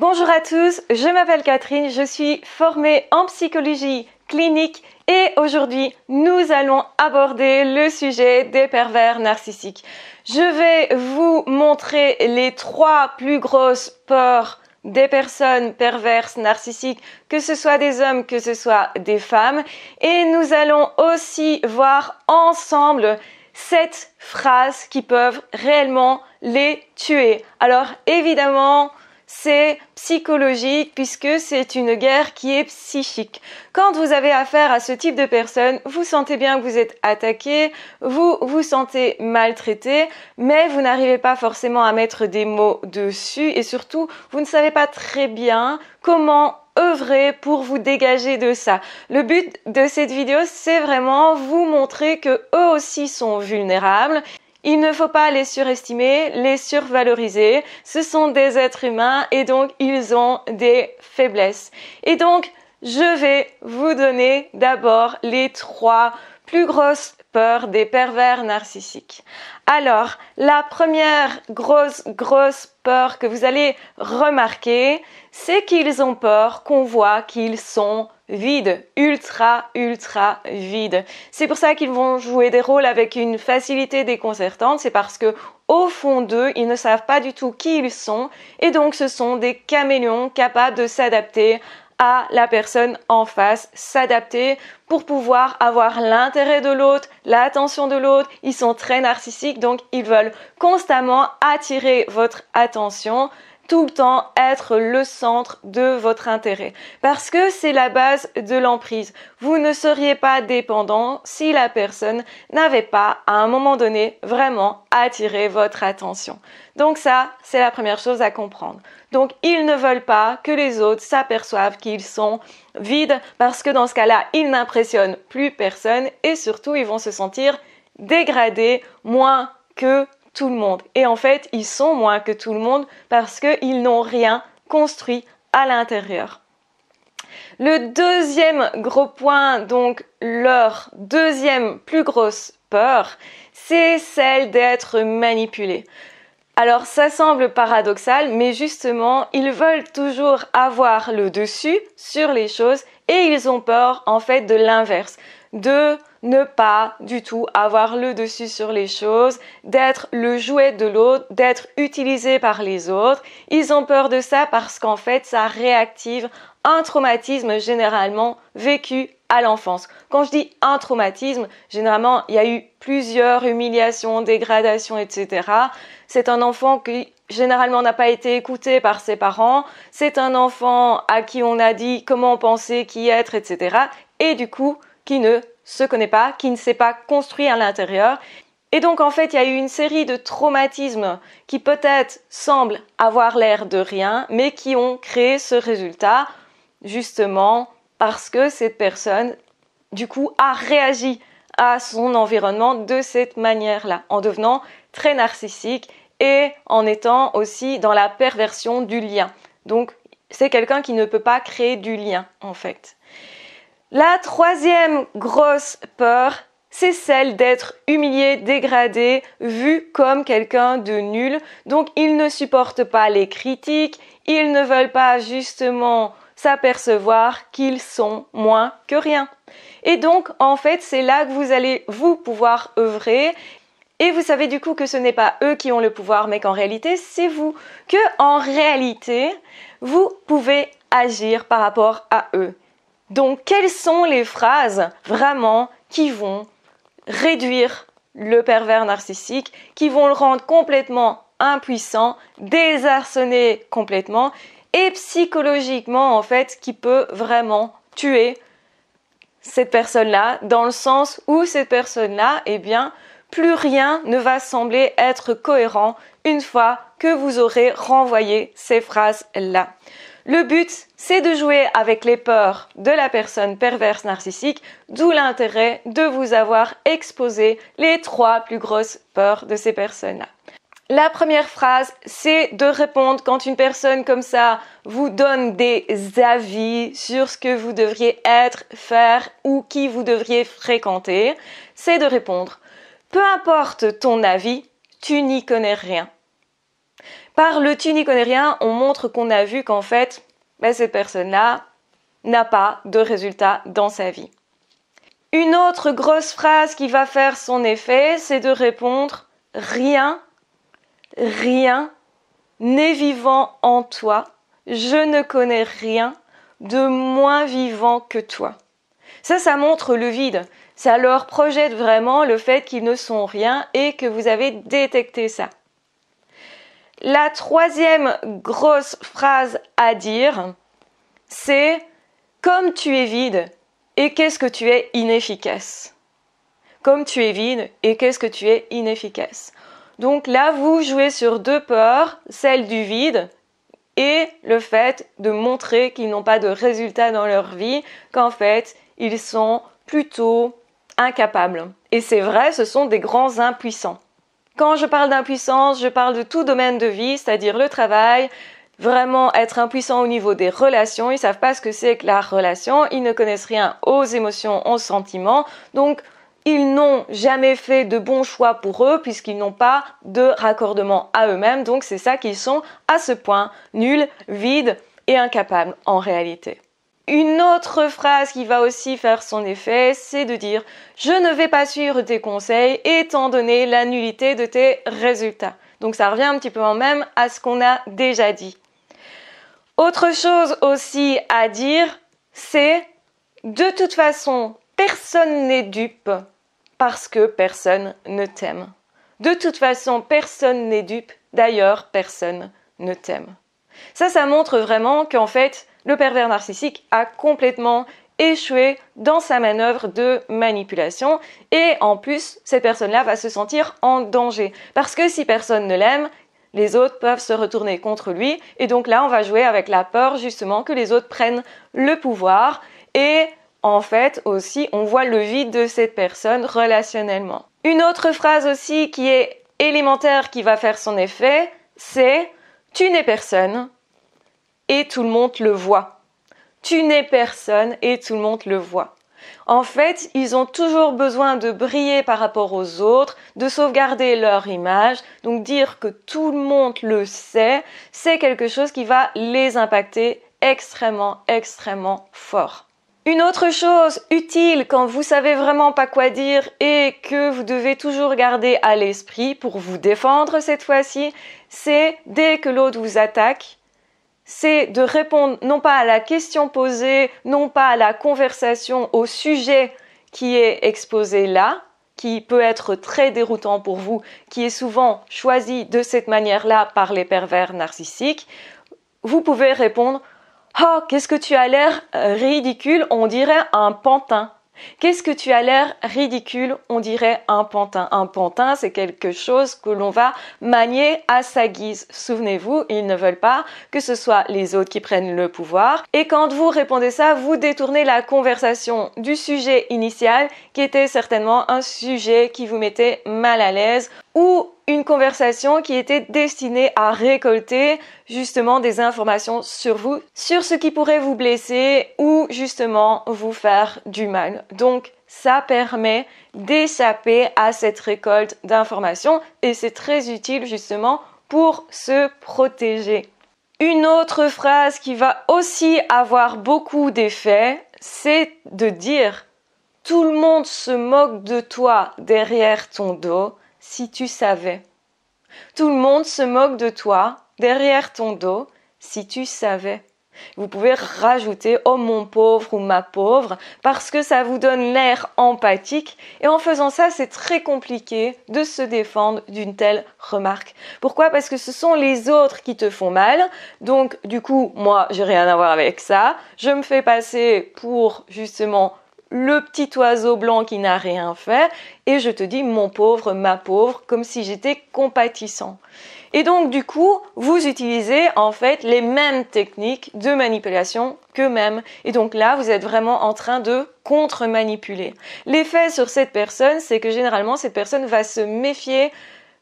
Bonjour à tous, je m'appelle Catherine, je suis formée en psychologie clinique et aujourd'hui nous allons aborder le sujet des pervers narcissiques. Je vais vous montrer les trois plus grosses peurs des personnes perverses narcissiques, que ce soit des hommes, que ce soit des femmes. Et nous allons aussi voir ensemble sept phrases qui peuvent réellement les tuer. Alors évidemment, c'est psychologique puisque c'est une guerre qui est psychique. Quand vous avez affaire à ce type de personne, vous sentez bien que vous êtes attaqué, vous vous sentez maltraité, mais vous n'arrivez pas forcément à mettre des mots dessus et surtout, vous ne savez pas très bien comment œuvrer pour vous dégager de ça. Le but de cette vidéo, c'est vraiment vous montrer que eux aussi sont vulnérables il ne faut pas les surestimer, les survaloriser. Ce sont des êtres humains et donc ils ont des faiblesses. Et donc, je vais vous donner d'abord les trois plus grosses peurs des pervers narcissiques. Alors, la première grosse, grosse que vous allez remarquer, c'est qu'ils ont peur qu'on voit qu'ils sont vides, ultra, ultra vides. C'est pour ça qu'ils vont jouer des rôles avec une facilité déconcertante, c'est parce que au fond d'eux, ils ne savent pas du tout qui ils sont, et donc ce sont des caméléons capables de s'adapter à la personne en face, s'adapter pour pouvoir avoir l'intérêt de l'autre, l'attention de l'autre. Ils sont très narcissiques, donc ils veulent constamment attirer votre attention tout le temps être le centre de votre intérêt. Parce que c'est la base de l'emprise. Vous ne seriez pas dépendant si la personne n'avait pas, à un moment donné, vraiment attiré votre attention. Donc ça, c'est la première chose à comprendre. Donc ils ne veulent pas que les autres s'aperçoivent qu'ils sont vides parce que dans ce cas-là, ils n'impressionnent plus personne et surtout ils vont se sentir dégradés, moins que le monde. Et en fait, ils sont moins que tout le monde parce qu'ils n'ont rien construit à l'intérieur. Le deuxième gros point, donc leur deuxième plus grosse peur, c'est celle d'être manipulé. Alors ça semble paradoxal, mais justement, ils veulent toujours avoir le dessus sur les choses et ils ont peur en fait de l'inverse, ne pas du tout avoir le dessus sur les choses, d'être le jouet de l'autre, d'être utilisé par les autres. Ils ont peur de ça parce qu'en fait, ça réactive un traumatisme généralement vécu à l'enfance. Quand je dis un traumatisme, généralement, il y a eu plusieurs humiliations, dégradations, etc. C'est un enfant qui généralement n'a pas été écouté par ses parents. C'est un enfant à qui on a dit comment penser, qui être, etc. Et du coup, qui ne se connaît pas, qui ne s'est pas construit à l'intérieur. Et donc en fait, il y a eu une série de traumatismes qui peut-être semblent avoir l'air de rien, mais qui ont créé ce résultat justement parce que cette personne, du coup, a réagi à son environnement de cette manière-là, en devenant très narcissique et en étant aussi dans la perversion du lien. Donc c'est quelqu'un qui ne peut pas créer du lien en fait. La troisième grosse peur, c'est celle d'être humilié, dégradé, vu comme quelqu'un de nul. Donc ils ne supportent pas les critiques, ils ne veulent pas justement s'apercevoir qu'ils sont moins que rien. Et donc en fait c'est là que vous allez vous pouvoir œuvrer et vous savez du coup que ce n'est pas eux qui ont le pouvoir, mais qu'en réalité, c'est vous. Que en réalité, vous pouvez agir par rapport à eux. Donc, quelles sont les phrases vraiment qui vont réduire le pervers narcissique, qui vont le rendre complètement impuissant, désarçonné complètement, et psychologiquement, en fait, qui peut vraiment tuer cette personne-là, dans le sens où cette personne-là, eh bien, plus rien ne va sembler être cohérent une fois que vous aurez renvoyé ces phrases-là. Le but, c'est de jouer avec les peurs de la personne perverse narcissique, d'où l'intérêt de vous avoir exposé les trois plus grosses peurs de ces personnes-là. La première phrase, c'est de répondre quand une personne comme ça vous donne des avis sur ce que vous devriez être, faire ou qui vous devriez fréquenter. C'est de répondre. Peu importe ton avis, tu n'y connais rien. Par le tu n'y connais rien, on montre qu'on a vu qu'en fait, ben, cette personne-là n'a pas de résultat dans sa vie. Une autre grosse phrase qui va faire son effet, c'est de répondre Rien, rien n'est vivant en toi, je ne connais rien de moins vivant que toi. Ça, ça montre le vide. Ça leur projette vraiment le fait qu'ils ne sont rien et que vous avez détecté ça. La troisième grosse phrase à dire, c'est comme tu es vide et qu'est-ce que tu es inefficace. Comme tu es vide et qu'est-ce que tu es inefficace. Donc là, vous jouez sur deux peurs, celle du vide et le fait de montrer qu'ils n'ont pas de résultats dans leur vie, qu'en fait, ils sont plutôt incapables. Et c'est vrai, ce sont des grands impuissants. Quand je parle d'impuissance, je parle de tout domaine de vie, c'est-à-dire le travail, vraiment être impuissant au niveau des relations. Ils ne savent pas ce que c'est que la relation. Ils ne connaissent rien aux émotions, aux sentiments. Donc, ils n'ont jamais fait de bons choix pour eux puisqu'ils n'ont pas de raccordement à eux-mêmes. Donc, c'est ça qu'ils sont à ce point nuls, vides et incapables en réalité. Une autre phrase qui va aussi faire son effet, c'est de dire je ne vais pas suivre tes conseils étant donné la nullité de tes résultats. Donc ça revient un petit peu en même à ce qu'on a déjà dit. Autre chose aussi à dire, c'est de toute façon, personne n'est dupe parce que personne ne t'aime. De toute façon, personne n'est dupe, d'ailleurs, personne ne t'aime. Ça, ça montre vraiment qu'en fait, le pervers narcissique a complètement échoué dans sa manœuvre de manipulation et en plus cette personne-là va se sentir en danger parce que si personne ne l'aime, les autres peuvent se retourner contre lui et donc là on va jouer avec la peur justement que les autres prennent le pouvoir et en fait aussi on voit le vide de cette personne relationnellement. Une autre phrase aussi qui est élémentaire qui va faire son effet, c'est tu n'es personne, et tout le monde le voit. Tu n'es personne et tout le monde le voit. En fait, ils ont toujours besoin de briller par rapport aux autres, de sauvegarder leur image, donc dire que tout le monde le sait, c'est quelque chose qui va les impacter extrêmement, extrêmement fort. Une autre chose utile quand vous savez vraiment pas quoi dire et que vous devez toujours garder à l'esprit pour vous défendre cette fois-ci, c'est dès que l'autre vous attaque, c'est de répondre non pas à la question posée, non pas à la conversation, au sujet qui est exposé là, qui peut être très déroutant pour vous, qui est souvent choisi de cette manière-là par les pervers narcissiques, vous pouvez répondre Oh, qu'est-ce que tu as l'air euh, ridicule, on dirait un pantin. Qu'est-ce que tu as l'air ridicule On dirait un pantin. Un pantin, c'est quelque chose que l'on va manier à sa guise. Souvenez-vous, ils ne veulent pas que ce soit les autres qui prennent le pouvoir. Et quand vous répondez ça, vous détournez la conversation du sujet initial, qui était certainement un sujet qui vous mettait mal à l'aise ou une conversation qui était destinée à récolter justement des informations sur vous, sur ce qui pourrait vous blesser ou justement vous faire du mal. Donc ça permet d'échapper à cette récolte d'informations et c'est très utile justement pour se protéger. Une autre phrase qui va aussi avoir beaucoup d'effet, c'est de dire tout le monde se moque de toi derrière ton dos si tu savais. Tout le monde se moque de toi, derrière ton dos, si tu savais. Vous pouvez rajouter oh mon pauvre ou ma pauvre parce que ça vous donne l'air empathique et en faisant ça c'est très compliqué de se défendre d'une telle remarque. Pourquoi Parce que ce sont les autres qui te font mal donc du coup moi j'ai rien à voir avec ça. Je me fais passer pour justement le petit oiseau blanc qui n'a rien fait, et je te dis mon pauvre, ma pauvre, comme si j'étais compatissant. Et donc du coup, vous utilisez en fait les mêmes techniques de manipulation qu'eux-mêmes. Et donc là, vous êtes vraiment en train de contre-manipuler. L'effet sur cette personne, c'est que généralement, cette personne va se méfier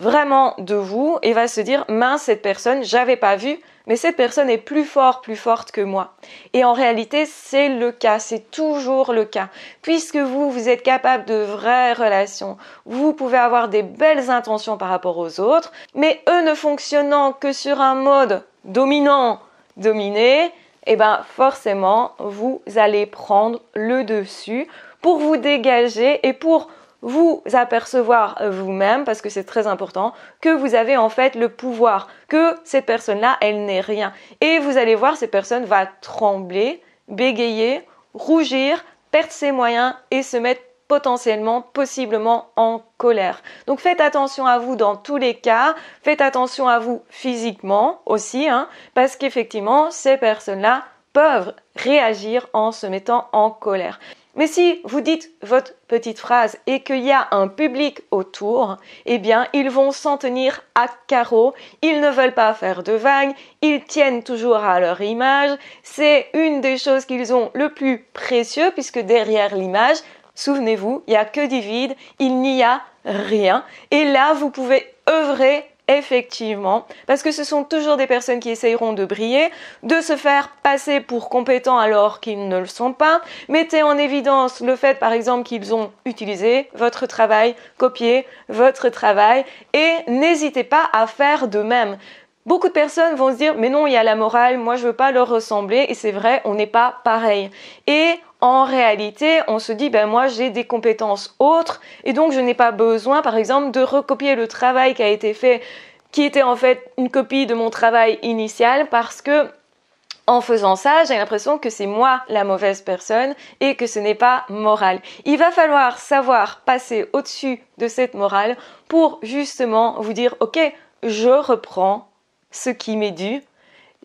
vraiment de vous et va se dire mince cette personne j'avais pas vu mais cette personne est plus fort plus forte que moi et en réalité c'est le cas c'est toujours le cas puisque vous vous êtes capable de vraies relations vous pouvez avoir des belles intentions par rapport aux autres mais eux ne fonctionnant que sur un mode dominant dominé et eh ben forcément vous allez prendre le dessus pour vous dégager et pour vous apercevoir euh, vous-même, parce que c'est très important, que vous avez en fait le pouvoir, que cette personne-là, elle n'est rien. Et vous allez voir, cette personne va trembler, bégayer, rougir, perdre ses moyens et se mettre potentiellement, possiblement en colère. Donc faites attention à vous dans tous les cas, faites attention à vous physiquement aussi, hein, parce qu'effectivement, ces personnes-là peuvent réagir en se mettant en colère. Mais si vous dites votre petite phrase et qu'il y a un public autour, eh bien, ils vont s'en tenir à carreau, ils ne veulent pas faire de vagues, ils tiennent toujours à leur image, c'est une des choses qu'ils ont le plus précieux puisque derrière l'image, souvenez-vous, il n'y a que du vide, il n'y a rien. Et là, vous pouvez œuvrer effectivement, parce que ce sont toujours des personnes qui essayeront de briller, de se faire passer pour compétents alors qu'ils ne le sont pas. Mettez en évidence le fait, par exemple, qu'ils ont utilisé votre travail, copié votre travail, et n'hésitez pas à faire de même. Beaucoup de personnes vont se dire mais non, il y a la morale, moi je veux pas leur ressembler et c'est vrai, on n'est pas pareil. Et en réalité, on se dit ben moi j'ai des compétences autres et donc je n'ai pas besoin par exemple de recopier le travail qui a été fait qui était en fait une copie de mon travail initial parce que en faisant ça, j'ai l'impression que c'est moi la mauvaise personne et que ce n'est pas moral. Il va falloir savoir passer au-dessus de cette morale pour justement vous dire OK, je reprends ce qui m'est dû,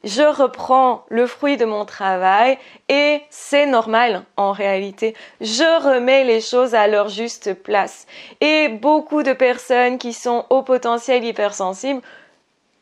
je reprends le fruit de mon travail et c'est normal en réalité. Je remets les choses à leur juste place. Et beaucoup de personnes qui sont au potentiel hypersensible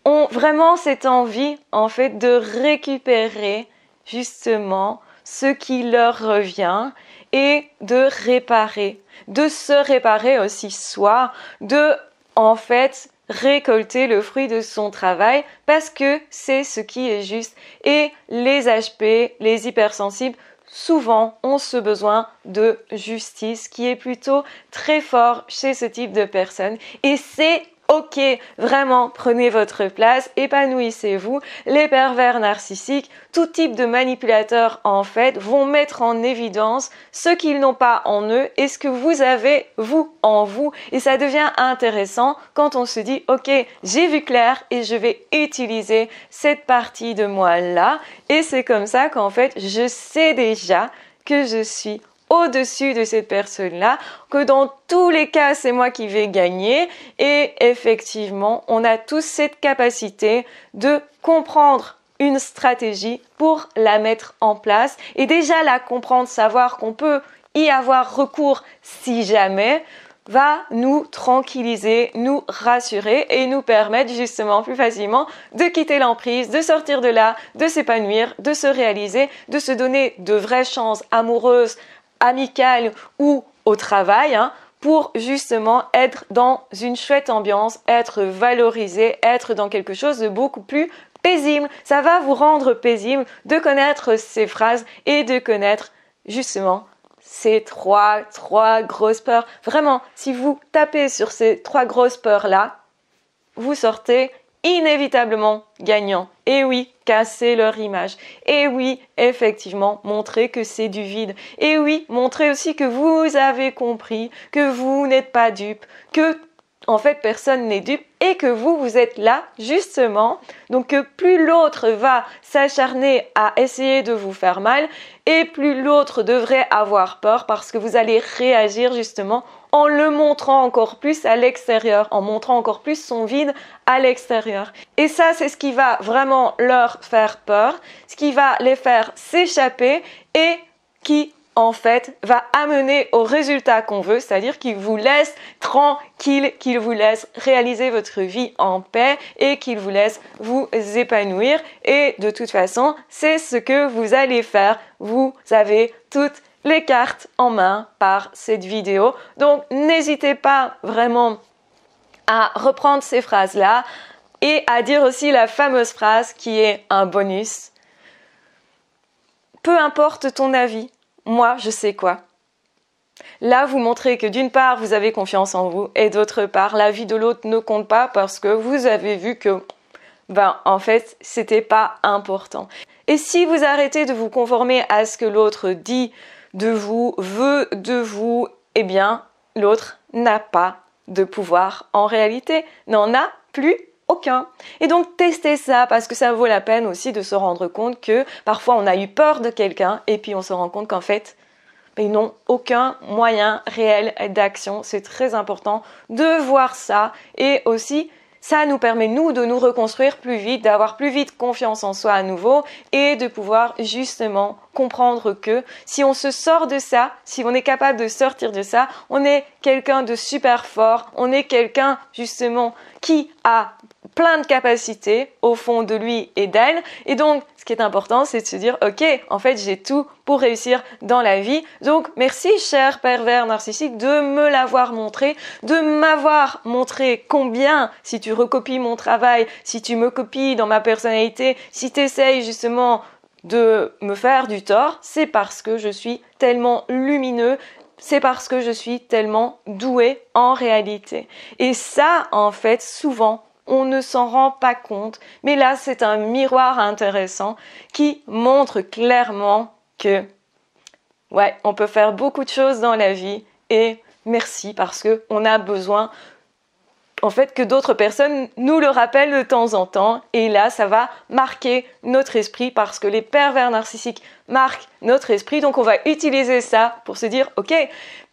ont vraiment cette envie en fait de récupérer justement ce qui leur revient et de réparer, de se réparer aussi soi, de en fait récolter le fruit de son travail parce que c'est ce qui est juste. Et les HP, les hypersensibles, souvent ont ce besoin de justice qui est plutôt très fort chez ce type de personnes. Et c'est ok, vraiment, prenez votre place, épanouissez-vous. Les pervers narcissiques, tout type de manipulateurs en fait, vont mettre en évidence ce qu'ils n'ont pas en eux et ce que vous avez, vous, en vous. Et ça devient intéressant quand on se dit, ok, j'ai vu clair et je vais utiliser cette partie de moi là. Et c'est comme ça qu'en fait, je sais déjà que je suis au-dessus de cette personne-là, que dans tous les cas, c'est moi qui vais gagner. Et effectivement, on a tous cette capacité de comprendre une stratégie pour la mettre en place et déjà la comprendre, savoir qu'on peut y avoir recours si jamais va nous tranquilliser, nous rassurer et nous permettre justement plus facilement de quitter l'emprise, de sortir de là, de s'épanouir, de se réaliser, de se donner de vraies chances amoureuses, amical ou au travail, hein, pour justement être dans une chouette ambiance, être valorisé, être dans quelque chose de beaucoup plus paisible. Ça va vous rendre paisible de connaître ces phrases et de connaître justement ces trois, trois grosses peurs. Vraiment, si vous tapez sur ces trois grosses peurs-là, vous sortez inévitablement gagnant. Et oui, casser leur image. Et oui, effectivement, montrer que c'est du vide. Et oui, montrer aussi que vous avez compris, que vous n'êtes pas dupe, que en fait personne n'est dupe et que vous, vous êtes là justement. Donc plus l'autre va s'acharner à essayer de vous faire mal et plus l'autre devrait avoir peur parce que vous allez réagir justement en le montrant encore plus à l'extérieur, en montrant encore plus son vide à l'extérieur. Et ça, c'est ce qui va vraiment leur faire peur, ce qui va les faire s'échapper et qui en fait, va amener au résultat qu'on veut, c'est-à-dire qu'il vous laisse tranquille, qu'il vous laisse réaliser votre vie en paix et qu'il vous laisse vous épanouir. Et de toute façon, c'est ce que vous allez faire. Vous avez toutes les cartes en main par cette vidéo. Donc, n'hésitez pas vraiment à reprendre ces phrases-là et à dire aussi la fameuse phrase qui est un bonus. Peu importe ton avis, moi, je sais quoi. Là, vous montrez que d'une part, vous avez confiance en vous et d'autre part, la vie de l'autre ne compte pas parce que vous avez vu que, ben, en fait, c'était pas important. Et si vous arrêtez de vous conformer à ce que l'autre dit de vous, veut de vous, eh bien, l'autre n'a pas de pouvoir en réalité, n'en a plus aucun. Et donc testez ça parce que ça vaut la peine aussi de se rendre compte que parfois on a eu peur de quelqu'un et puis on se rend compte qu'en fait ben, ils n'ont aucun moyen réel d'action. C'est très important de voir ça et aussi ça nous permet nous de nous reconstruire plus vite, d'avoir plus vite confiance en soi à nouveau et de pouvoir justement comprendre que si on se sort de ça, si on est capable de sortir de ça, on est quelqu'un de super fort, on est quelqu'un justement qui a plein de capacités au fond de lui et d'elle. Et donc, ce qui est important, c'est de se dire, OK, en fait, j'ai tout pour réussir dans la vie. Donc, merci, cher pervers narcissique, de me l'avoir montré, de m'avoir montré combien, si tu recopies mon travail, si tu me copies dans ma personnalité, si tu essayes justement de me faire du tort, c'est parce que je suis tellement lumineux, c'est parce que je suis tellement doué en réalité. Et ça, en fait, souvent, on ne s'en rend pas compte. Mais là, c'est un miroir intéressant qui montre clairement que, ouais, on peut faire beaucoup de choses dans la vie et merci parce que on a besoin en fait que d'autres personnes nous le rappellent de temps en temps et là ça va marquer notre esprit parce que les pervers narcissiques marquent notre esprit donc on va utiliser ça pour se dire ok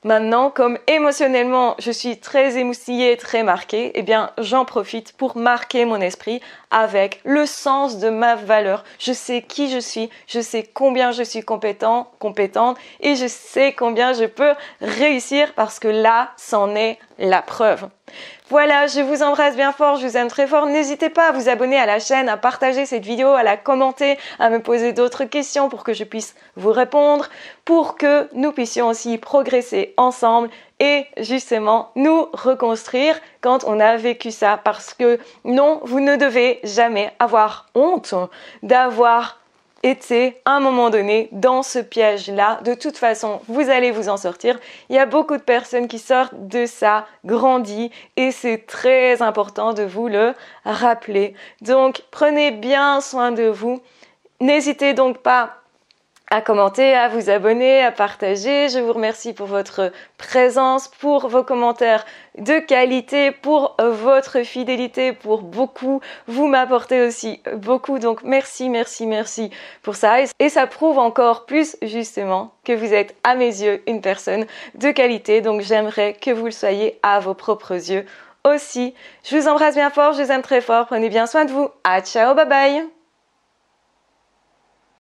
maintenant comme émotionnellement je suis très émoustillée très marqué eh bien j'en profite pour marquer mon esprit avec le sens de ma valeur je sais qui je suis je sais combien je suis compétent compétente et je sais combien je peux réussir parce que là c'en est la preuve voilà, je vous embrasse bien fort, je vous aime très fort. N'hésitez pas à vous abonner à la chaîne, à partager cette vidéo, à la commenter, à me poser d'autres questions pour que je puisse vous répondre, pour que nous puissions aussi progresser ensemble et justement nous reconstruire quand on a vécu ça. Parce que non, vous ne devez jamais avoir honte d'avoir été à un moment donné dans ce piège-là. De toute façon, vous allez vous en sortir. Il y a beaucoup de personnes qui sortent de ça, grandies, et c'est très important de vous le rappeler. Donc, prenez bien soin de vous. N'hésitez donc pas à commenter, à vous abonner, à partager. Je vous remercie pour votre présence, pour vos commentaires de qualité, pour euh, votre fidélité, pour beaucoup. Vous m'apportez aussi beaucoup, donc merci, merci, merci pour ça. Et ça prouve encore plus justement que vous êtes à mes yeux une personne de qualité, donc j'aimerais que vous le soyez à vos propres yeux aussi. Je vous embrasse bien fort, je vous aime très fort, prenez bien soin de vous. À ciao, bye bye